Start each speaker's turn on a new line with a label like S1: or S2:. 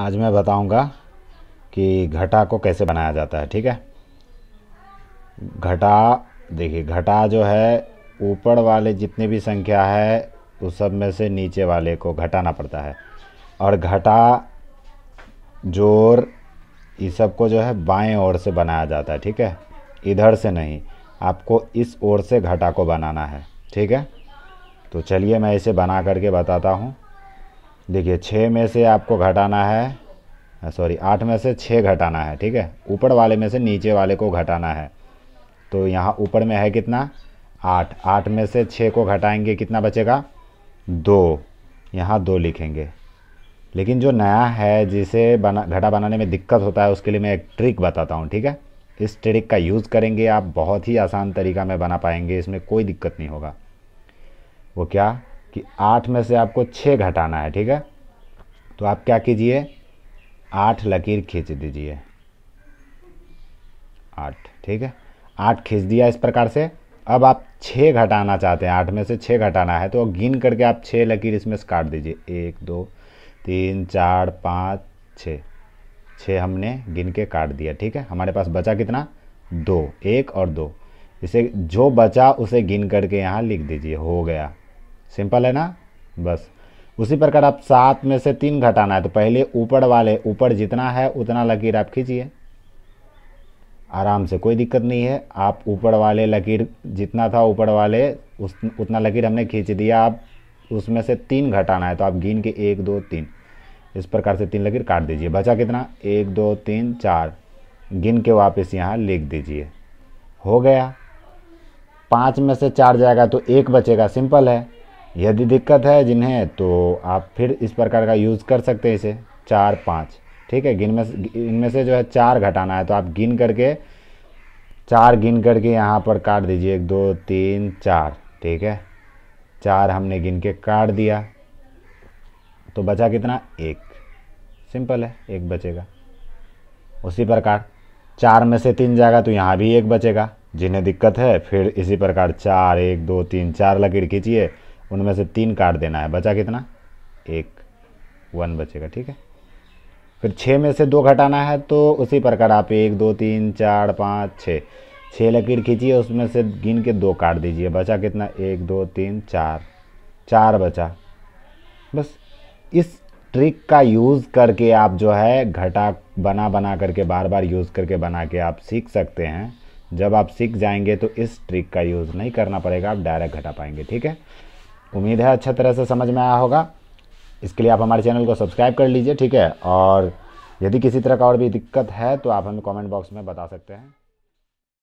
S1: आज मैं बताऊंगा कि घटा को कैसे बनाया जाता है ठीक है घटा देखिए घटा जो है ऊपर वाले जितने भी संख्या है उस सब में से नीचे वाले को घटाना पड़ता है और घटा जोर ये सब को जो है बाएं ओर से बनाया जाता है ठीक है इधर से नहीं आपको इस ओर से घटा को बनाना है ठीक है तो चलिए मैं इसे बना करके बताता हूँ देखिए छः में से आपको घटाना है सॉरी आठ में से छः घटाना है ठीक है ऊपर वाले में से नीचे वाले को घटाना है तो यहाँ ऊपर में है कितना आठ आठ में से छः को घटाएंगे कितना बचेगा दो यहाँ दो लिखेंगे लेकिन जो नया है जिसे बना घटा बनाने में दिक्कत होता है उसके लिए मैं एक ट्रिक बताता हूँ ठीक है इस ट्रिक का यूज़ करेंगे आप बहुत ही आसान तरीका में बना पाएंगे इसमें कोई दिक्कत नहीं होगा वो क्या कि आठ में से आपको छः घटाना है ठीक है तो आप क्या कीजिए आठ लकीर खींच दीजिए आठ ठीक है आठ खींच दिया इस प्रकार से अब आप छः घटाना चाहते हैं आठ में से छः घटाना है तो गिन करके आप छः लकीर इसमें से काट दीजिए एक दो तीन चार पाँच छः छः हमने गिन के काट दिया ठीक है हमारे पास बचा कितना दो एक और दो इसे जो बचा उसे गिन करके यहाँ लिख दीजिए हो गया सिंपल है ना बस उसी प्रकार आप सात में से तीन घटाना है तो पहले ऊपर वाले ऊपर जितना है उतना लकीर आप खींचिए आराम से कोई दिक्कत नहीं है आप ऊपर वाले लकीर जितना था ऊपर वाले उस उतना लकीर हमने खींच दिया आप उसमें से तीन घटाना है तो आप गिन के एक दो तीन इस प्रकार से तीन लकीर काट दीजिए बचा कितना एक दो तीन चार गिन के वापस यहाँ लिख दीजिए हो गया पाँच में से चार जाएगा तो एक बचेगा सिंपल है यदि दिक्कत है जिन्हें तो आप फिर इस प्रकार का यूज़ कर सकते हैं इसे चार पाँच ठीक है गिन में इनमें से जो है चार घटाना है तो आप गिन करके चार गिन करके यहाँ पर काट दीजिए एक दो तीन चार ठीक है चार हमने गिन के काट दिया तो बचा कितना एक सिंपल है एक बचेगा उसी प्रकार चार में से तीन जाएगा तो यहाँ भी एक बचेगा जिन्हें दिक्कत है फिर इसी प्रकार चार एक दो तीन चार लकीर खींचिए उनमें से तीन काट देना है बचा कितना एक वन बचेगा ठीक है फिर छः में से दो घटाना है तो उसी प्रकार आप एक दो तीन चार पाँच छः छः लकीर खींचिए उसमें से गिन के दो काट दीजिए बचा कितना एक दो तीन चार चार बचा बस इस ट्रिक का यूज़ करके आप जो है घटा बना बना करके बार बार यूज़ करके बना के आप सीख सकते हैं जब आप सीख जाएंगे तो इस ट्रिक का यूज़ नहीं करना पड़ेगा आप डायरेक्ट घटा पाएंगे ठीक है उम्मीद है अच्छा तरह से समझ में आया होगा इसके लिए आप हमारे चैनल को सब्सक्राइब कर लीजिए ठीक है और यदि किसी तरह का और भी दिक्कत है तो आप हमें कमेंट बॉक्स में बता सकते हैं